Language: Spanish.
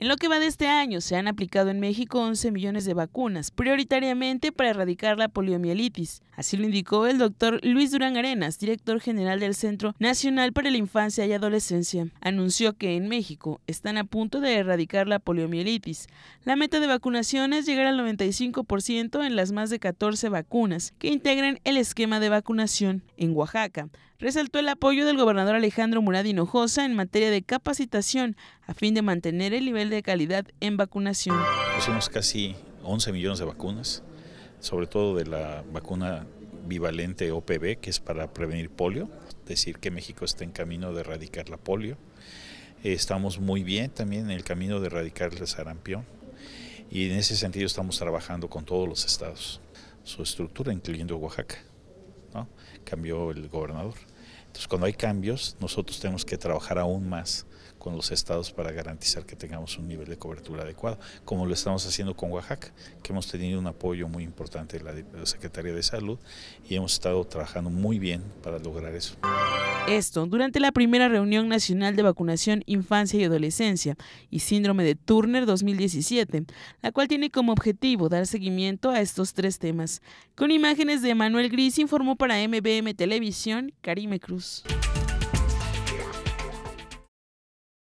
En lo que va de este año, se han aplicado en México 11 millones de vacunas, prioritariamente para erradicar la poliomielitis. Así lo indicó el doctor Luis Durán Arenas, director general del Centro Nacional para la Infancia y Adolescencia. Anunció que en México están a punto de erradicar la poliomielitis. La meta de vacunación es llegar al 95% en las más de 14 vacunas que integran el esquema de vacunación. En Oaxaca, resaltó el apoyo del gobernador Alejandro Murad Hinojosa en materia de capacitación a fin de mantener el nivel de calidad en vacunación. Pusimos casi 11 millones de vacunas, sobre todo de la vacuna bivalente OPV, que es para prevenir polio, decir que México está en camino de erradicar la polio. Estamos muy bien también en el camino de erradicar el sarampión y en ese sentido estamos trabajando con todos los estados, su estructura incluyendo Oaxaca, ¿no? cambió el gobernador cuando hay cambios, nosotros tenemos que trabajar aún más con los estados para garantizar que tengamos un nivel de cobertura adecuado, como lo estamos haciendo con Oaxaca, que hemos tenido un apoyo muy importante de la Secretaría de Salud y hemos estado trabajando muy bien para lograr eso. Esto durante la primera reunión nacional de vacunación infancia y adolescencia y síndrome de Turner 2017, la cual tiene como objetivo dar seguimiento a estos tres temas. Con imágenes de Manuel Gris informó para MBM Televisión Karime Cruz.